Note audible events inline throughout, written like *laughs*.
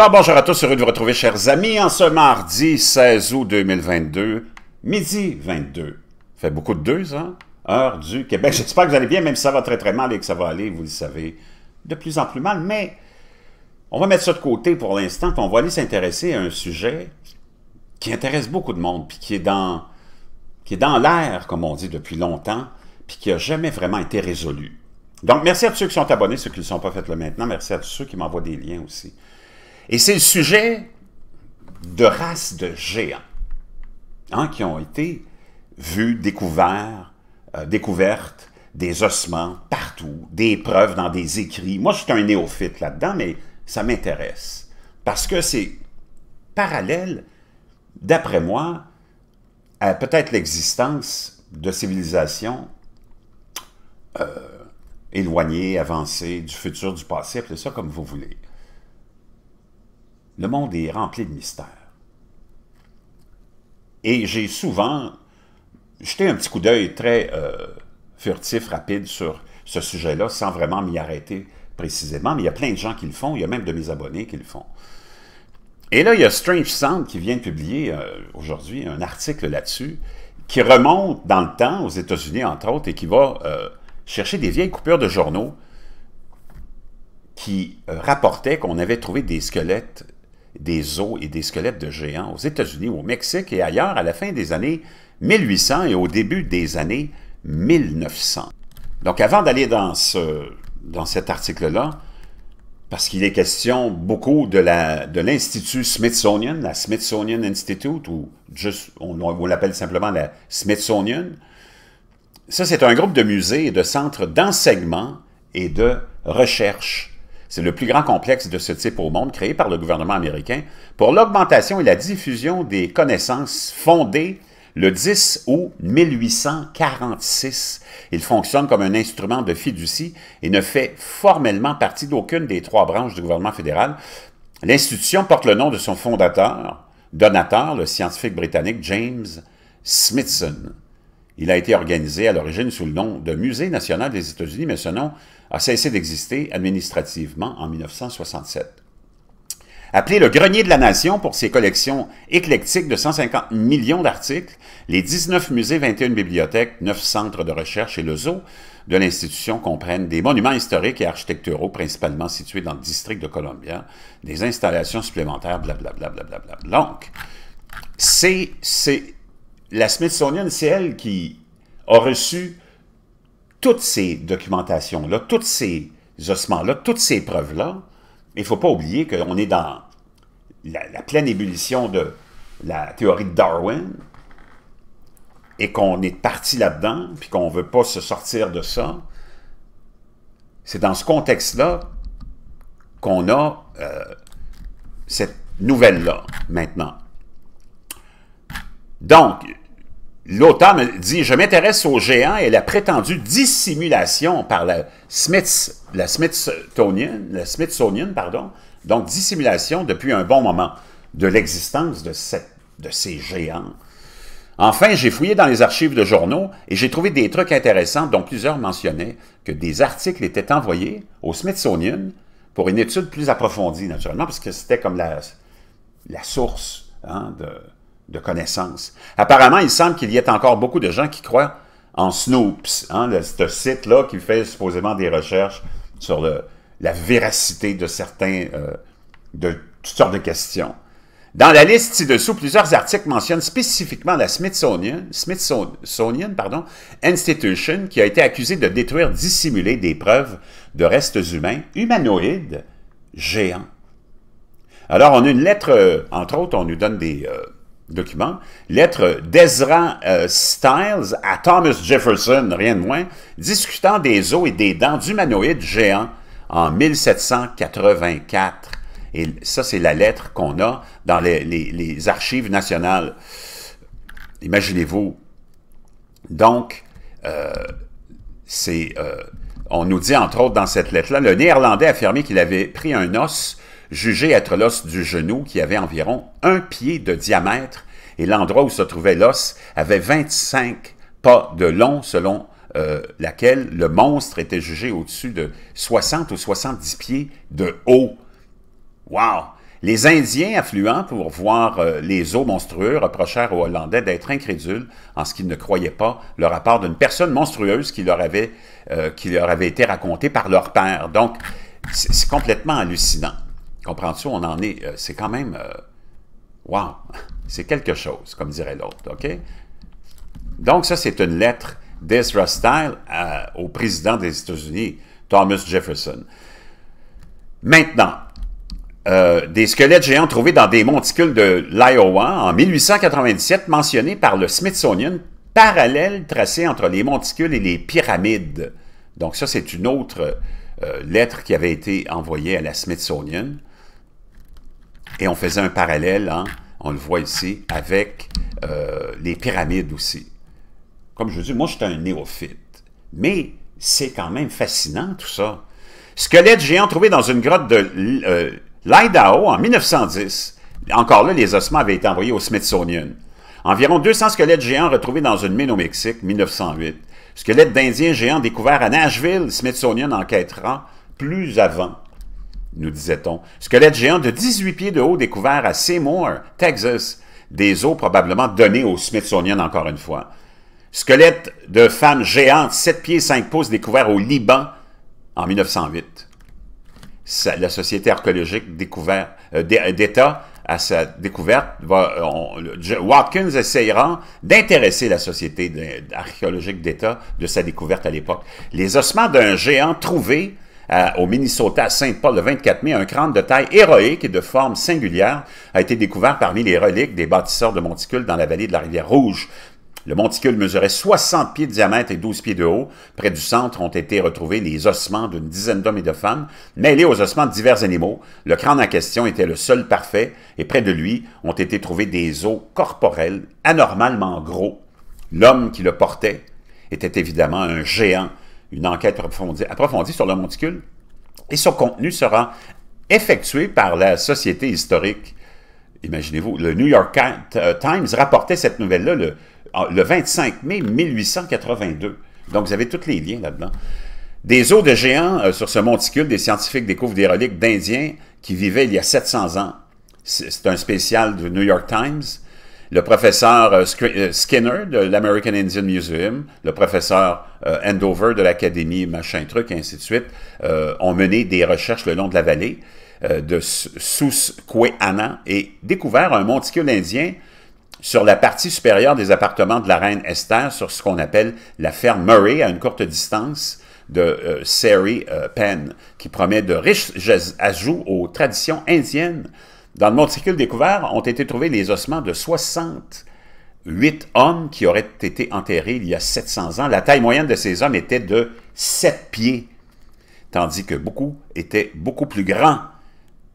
Alors bonjour à tous, heureux de vous retrouver chers amis en ce mardi 16 août 2022, midi 22. Ça fait beaucoup de deux, hein? Heure du Québec. J'espère que vous allez bien, même si ça va très très mal et que ça va aller, vous le savez, de plus en plus mal. Mais on va mettre ça de côté pour l'instant, puis on va aller s'intéresser à un sujet qui intéresse beaucoup de monde, puis qui est dans, qui est dans l'air, comme on dit depuis longtemps, puis qui n'a jamais vraiment été résolu. Donc, merci à tous ceux qui sont abonnés, ceux qui ne sont pas faites le maintenant. Merci à tous ceux qui m'envoient des liens aussi. Et c'est le sujet de races de géants hein, qui ont été vus, découverts, euh, découvertes, des ossements partout, des preuves dans des écrits. Moi, je suis un néophyte là-dedans, mais ça m'intéresse. Parce que c'est parallèle, d'après moi, à peut-être l'existence de civilisations euh, éloignées, avancées, du futur, du passé, appelez ça comme vous voulez. Le monde est rempli de mystères. Et j'ai souvent jeté un petit coup d'œil très euh, furtif, rapide sur ce sujet-là, sans vraiment m'y arrêter précisément, mais il y a plein de gens qui le font, il y a même de mes abonnés qui le font. Et là, il y a Strange Sound qui vient de publier euh, aujourd'hui un article là-dessus qui remonte dans le temps aux États-Unis, entre autres, et qui va euh, chercher des vieilles coupures de journaux qui rapportaient qu'on avait trouvé des squelettes des os et des squelettes de géants aux États-Unis, au Mexique et ailleurs à la fin des années 1800 et au début des années 1900. Donc avant d'aller dans, ce, dans cet article-là, parce qu'il est question beaucoup de l'Institut de Smithsonian, la Smithsonian Institute, ou juste, on, on l'appelle simplement la Smithsonian. Ça, c'est un groupe de musées et de centres d'enseignement et de recherche c'est le plus grand complexe de ce type au monde créé par le gouvernement américain pour l'augmentation et la diffusion des connaissances fondées le 10 août 1846. Il fonctionne comme un instrument de fiducie et ne fait formellement partie d'aucune des trois branches du gouvernement fédéral. L'institution porte le nom de son fondateur, donateur, le scientifique britannique James Smithson. Il a été organisé à l'origine sous le nom de Musée national des États-Unis, mais ce nom a cessé d'exister administrativement en 1967. Appelé le grenier de la nation pour ses collections éclectiques de 150 millions d'articles, les 19 musées, 21 bibliothèques, 9 centres de recherche et le zoo de l'institution comprennent des monuments historiques et architecturaux principalement situés dans le district de Columbia, des installations supplémentaires, blablabla. Bla bla bla Donc, c'est la Smithsonian, c'est elle qui a reçu toutes ces documentations-là, toutes ces ossements-là, toutes ces preuves-là. Il ne faut pas oublier qu'on est dans la, pleine ébullition de la théorie de Darwin et qu'on est parti là-dedans, puis qu'on ne veut pas se sortir de ça. C'est dans ce contexte-là qu'on a euh, cette nouvelle-là maintenant. Donc, l'OTAN dit « Je m'intéresse aux géants et la prétendue dissimulation par la, la Smithsonian, la Smithsonian pardon, donc dissimulation depuis un bon moment de l'existence de, de, ces géants. Enfin, j'ai fouillé dans les archives de journaux et j'ai trouvé des trucs intéressants dont plusieurs mentionnaient que des articles étaient envoyés au Smithsonian pour une étude plus approfondie, naturellement, parce que c'était comme la, la source hein, de, de connaissances. Apparemment, il semble qu'il y ait encore beaucoup de gens qui croient en Snoops, hein, ce site-là qui fait supposément des recherches sur la véracité de certains, euh, de toutes sortes de questions. Dans la liste ci-dessous, plusieurs articles mentionnent spécifiquement la Smithsonian, pardon, Institution qui a été accusée de détruire dissimuler des preuves de restes humains humanoïdes géants. Alors, on a une lettre, euh, entre autres, on nous donne des, euh, document, lettre d'Ezra euh, Stiles à Thomas Jefferson, rien de moins, discutant des os et des dents d'humanoïdes géants en 1784. Et ça, c'est la lettre qu'on a dans les, archives nationales. Imaginez-vous. Donc, euh, c'est... Euh, on nous dit, entre autres, dans cette lettre-là, le Néerlandais affirmait qu'il avait pris un os jugé être l'os du genou qui avait environ un pied de diamètre et l'endroit où se trouvait l'os avait 25 pas de long selon euh, laquelle le monstre était jugé au-dessus de 60 ou 70 pieds de haut. Wow! Les Indiens affluents pour voir euh, les eaux monstrueuses reprochèrent aux Hollandais d'être incrédules en ce qu'ils ne croyaient pas le rapport d'une personne monstrueuse qui leur avait, euh, qui leur avait été racontée par leur père. Donc, c'est complètement hallucinant. Comprends-tu? On en est. Euh, c'est quand même. Waouh! Wow. *laughs* C'est quelque chose, comme dirait l'autre. OK? Donc, ça, c'est une lettre d'Ezra Style euh, au président des États-Unis, Thomas Jefferson. Maintenant, euh, des squelettes géants trouvés dans des monticules de l'Iowa en 1897, mentionnés par le Smithsonian, parallèle tracé entre les monticules et les pyramides. Donc ça, c'est une autre lettre qui avait été envoyée à la Smithsonian. Et on faisait un parallèle, hein, on le voit ici, avec euh, les pyramides aussi. Comme je dis, moi, j'étais un néophyte. Mais c'est quand même fascinant, tout ça. Squelette géant trouvé dans une grotte de euh, l'Idaho en 1910. Encore là, les ossements avaient été envoyés au Smithsonian. Environ 200 squelettes géants retrouvés dans une mine au Mexique, 1908. Squelette d'Indien géant découvert à Nashville, Smithsonian enquêtera plus avant nous disait-on. Squelette géant de 18 pieds de haut découvert à Seymour, Texas, des eaux probablement données aux Smithsonian encore une fois. Squelette de femme géante, 7 pieds 5 pouces, découvert au Liban en 1908. la Société archéologique euh, d'État, à sa découverte, Watkins essayera d'intéresser la Société archéologique d'État de sa découverte à l'époque. Les ossements d'un géant trouvé au Minnesota, Saint-Paul, le 24 mai, un crâne de taille héroïque et de forme singulière a été découvert parmi les reliques des bâtisseurs de monticules dans la vallée de la rivière Rouge. Le monticule mesurait 60 pieds de diamètre et 12 pieds de haut. Près du centre ont été retrouvés les ossements d'une dizaine d'hommes et de femmes, mêlés aux ossements de divers animaux. Le crâne en question était le seul parfait, et près de lui ont été trouvés des os corporels anormalement gros. L'homme qui le portait était évidemment un géant une enquête approfondie, sur le monticule et son contenu sera effectué par la Société historique. Imaginez-vous, le New York euh, Times rapportait cette nouvelle-là le, 25 mai 1882. Donc, vous avez tous les liens là-dedans. Des eaux de géants euh, sur ce monticule, des scientifiques découvrent des reliques d'Indiens qui vivaient il y a 700 ans. C'est un spécial du New York Times le professeur euh, euh, Skinner de l'American Indian Museum, le professeur euh, Andover de l'Académie machin truc, et ainsi de suite, ont mené des recherches le long de la vallée de Susquehanna et découvert un monticule indien sur la partie supérieure des appartements de la reine Esther, sur ce qu'on appelle la ferme Murray, à une courte distance de sary Sari Penn, qui promet de riches ajouts aux traditions indiennes dans le monticule découvert ont été trouvés les ossements de 68 hommes qui auraient été enterrés il y a 700 ans. La taille moyenne de ces hommes était de 7 pieds, tandis que beaucoup étaient beaucoup plus grands.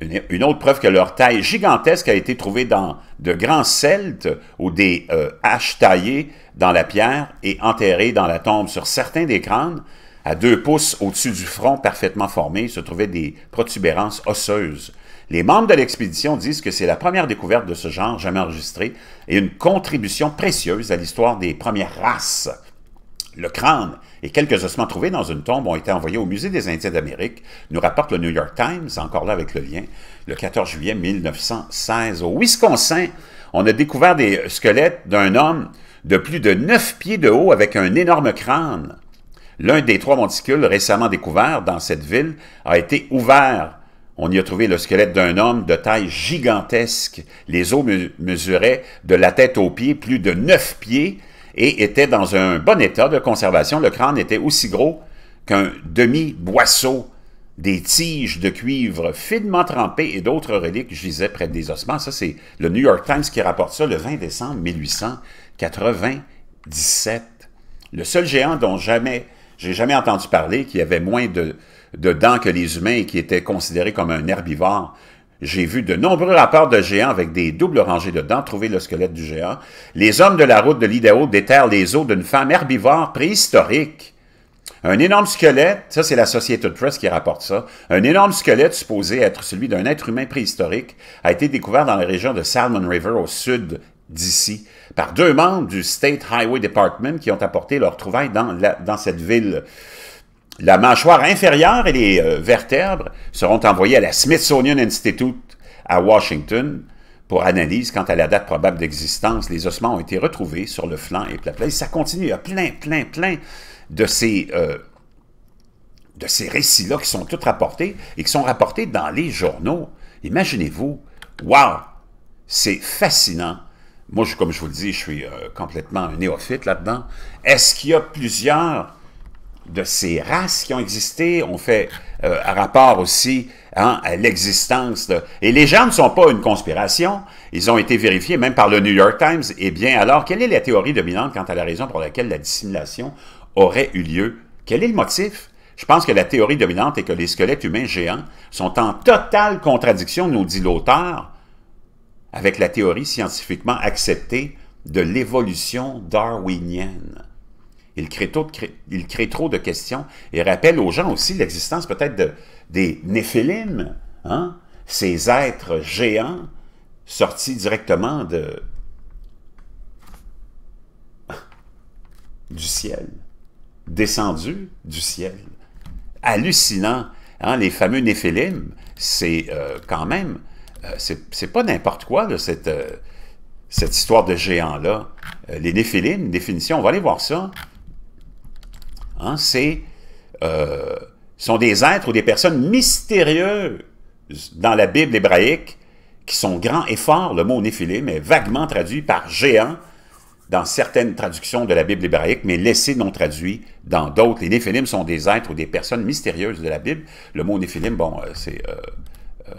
Une, autre preuve que leur taille gigantesque a été trouvée dans de grands celtes ou des euh, haches taillées dans la pierre et enterrées dans la tombe. Sur certains des crânes, à deux pouces au-dessus du front parfaitement formé, se trouvaient des protubérances osseuses. Les membres de l'expédition disent que c'est la première découverte de ce genre jamais enregistrée et une contribution précieuse à l'histoire des premières races. Le crâne et quelques ossements trouvés dans une tombe ont été envoyés au Musée des Indiens d'Amérique, nous rapporte le New York Times, encore là avec le lien, le 14 juillet 1916. Au Wisconsin, on a découvert des squelettes d'un homme de plus de 9 pieds de haut avec un énorme crâne. L'un des trois monticules récemment découverts dans cette ville a été ouvert on y a trouvé le squelette d'un homme de taille gigantesque. Les os mesuraient de la tête aux pieds plus de 9 pieds et étaient dans un bon état de conservation. Le crâne était aussi gros qu'un demi-boisseau. Des tiges de cuivre finement trempées et d'autres reliques gisaient près des ossements. Ça, c'est le New York Times qui rapporte ça le 20 décembre 1897. Le seul géant dont jamais j'ai jamais entendu parler qu'il y avait moins de, dents que les humains et qui était considéré comme un herbivore. J'ai vu de nombreux rapports de géants avec des doubles rangées de dents trouver le squelette du géant. Les hommes de la route de l'Idaho déterrent les os d'une femme herbivore préhistorique. Un énorme squelette, ça c'est la Société de Press qui rapporte ça, un énorme squelette supposé être celui d'un être humain préhistorique a été découvert dans la région de Salmon River au sud d'ici par deux membres du State Highway Department qui ont apporté leur trouvaille dans, dans cette ville. La mâchoire inférieure et les euh, vertèbres seront envoyés à la Smithsonian Institute à Washington pour analyse quant à la date probable d'existence. Les ossements ont été retrouvés sur le flanc et la Et ça continue. Il y a plein, plein, plein de ces, euh, de ces récits-là qui sont tous rapportés et qui sont rapportés dans les journaux. Imaginez-vous, wow, c'est fascinant moi, comme je vous le dis, je suis euh, complètement néophyte là-dedans. Est-ce qu'il y a plusieurs de ces races qui ont existé? On fait euh, rapport aussi hein, à l'existence Et les gens ne sont pas une conspiration. Ils ont été vérifiés même par le New York Times. Eh bien, alors, quelle est la théorie dominante quant à la raison pour laquelle la dissimulation aurait eu lieu? Quel est le motif? Je pense que la théorie dominante est que les squelettes humains géants sont en totale contradiction, nous dit l'auteur, avec la théorie scientifiquement acceptée de l'évolution darwinienne. Il crée, trop de, questions et rappelle aux gens aussi l'existence peut-être des néphilim, hein, ces êtres géants sortis directement de, du ciel, descendus du ciel. Hallucinant, hein, les fameux néphilim, c'est euh, quand même euh, c'est pas n'importe quoi, cette, euh, cette histoire de géant-là. Euh, les néphilim, définition, on va aller voir ça. Hein, c'est... sont des êtres ou des personnes mystérieuses dans la Bible hébraïque qui sont grands et forts, le mot néphilim est vaguement traduit par géant dans certaines traductions de la Bible hébraïque, mais laissé non traduit dans d'autres. Les néphilim sont des êtres ou des personnes mystérieuses de la Bible. Le mot néphilim, bon, c'est euh,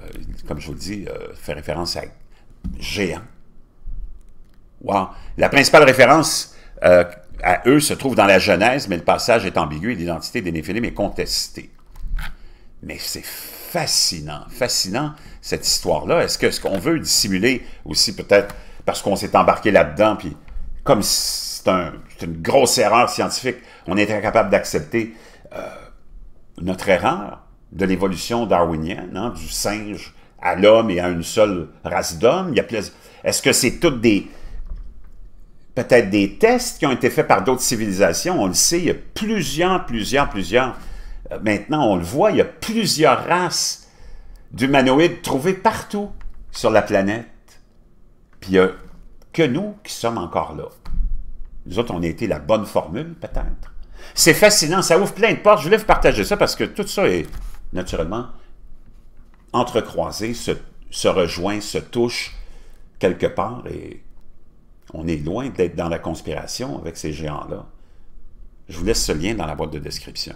comme je vous le dis, euh, fait référence à géant. Wow! La principale référence euh, à eux se trouve dans la Genèse, mais le passage est ambigu et l'identité des Néphilim est contestée. Mais c'est fascinant, fascinant cette histoire-là. Est-ce que ce qu'on veut dissimuler aussi peut-être parce qu'on s'est embarqué là-dedans, puis comme c'est une grosse erreur scientifique, on est incapable d'accepter notre erreur de l'évolution darwinienne, hein, du singe à l'homme et à une seule race d'hommes. Est-ce que c'est toutes des peut-être des tests qui ont été faits par d'autres civilisations? On le sait, il y a plusieurs, plusieurs, plusieurs. Euh, maintenant, on le voit, il y a plusieurs races d'humanoïdes trouvées partout sur la planète. Puis il n'y a que nous qui sommes encore là. Nous autres, on a été la bonne formule, peut-être. C'est fascinant, ça ouvre plein de portes. Je voulais vous partager ça parce que tout ça est naturellement entrecroisés, se, se rejoignent, se touche quelque part et on est loin d'être dans la conspiration avec ces géants-là. Je vous laisse ce lien dans la boîte de description.